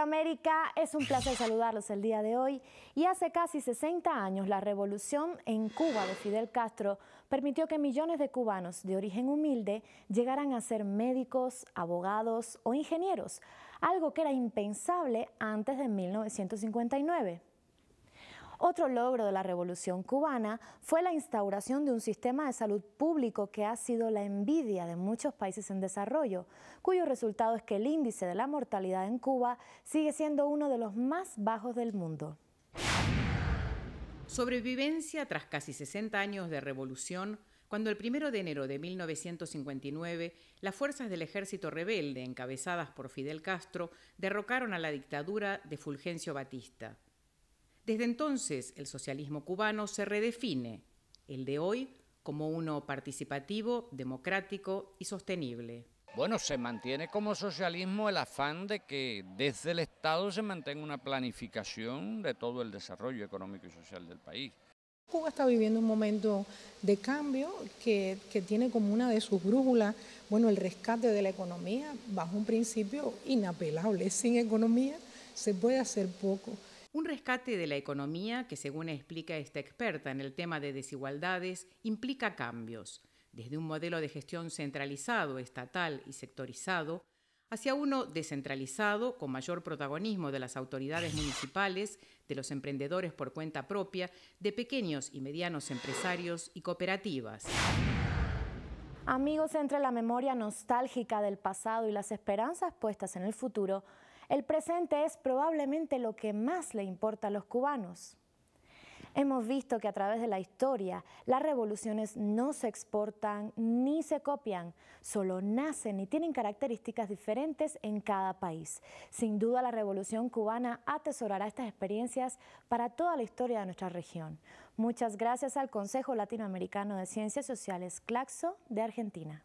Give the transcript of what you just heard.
América es un placer saludarlos el día de hoy. Y hace casi 60 años, la revolución en Cuba de Fidel Castro permitió que millones de cubanos de origen humilde llegaran a ser médicos, abogados o ingenieros, algo que era impensable antes de 1959. Otro logro de la Revolución cubana fue la instauración de un sistema de salud público que ha sido la envidia de muchos países en desarrollo, cuyo resultado es que el índice de la mortalidad en Cuba sigue siendo uno de los más bajos del mundo. Sobrevivencia tras casi 60 años de revolución, cuando el 1 de enero de 1959 las fuerzas del ejército rebelde encabezadas por Fidel Castro derrocaron a la dictadura de Fulgencio Batista. Desde entonces, el socialismo cubano se redefine, el de hoy, como uno participativo, democrático y sostenible. Bueno, se mantiene como socialismo el afán de que desde el Estado se mantenga una planificación de todo el desarrollo económico y social del país. Cuba está viviendo un momento de cambio que, tiene como una de sus brújulas, bueno, el rescate de la economía bajo un principio inapelable. Sin economía se puede hacer poco. Un rescate de la economía que, según explica esta experta en el tema de desigualdades, implica cambios, desde un modelo de gestión centralizado, estatal y sectorizado, hacia uno descentralizado, con mayor protagonismo de las autoridades municipales, de los emprendedores por cuenta propia, de pequeños y medianos empresarios y cooperativas. Amigos, entre la memoria nostálgica del pasado y las esperanzas puestas en el futuro, el presente es probablemente lo que más le importa a los cubanos. Hemos visto que a través de la historia las revoluciones no se exportan ni se copian, solo nacen y tienen características diferentes en cada país. Sin duda la revolución cubana atesorará estas experiencias para toda la historia de nuestra región. Muchas gracias al Consejo Latinoamericano de Ciencias Sociales, CLACSO, de Argentina.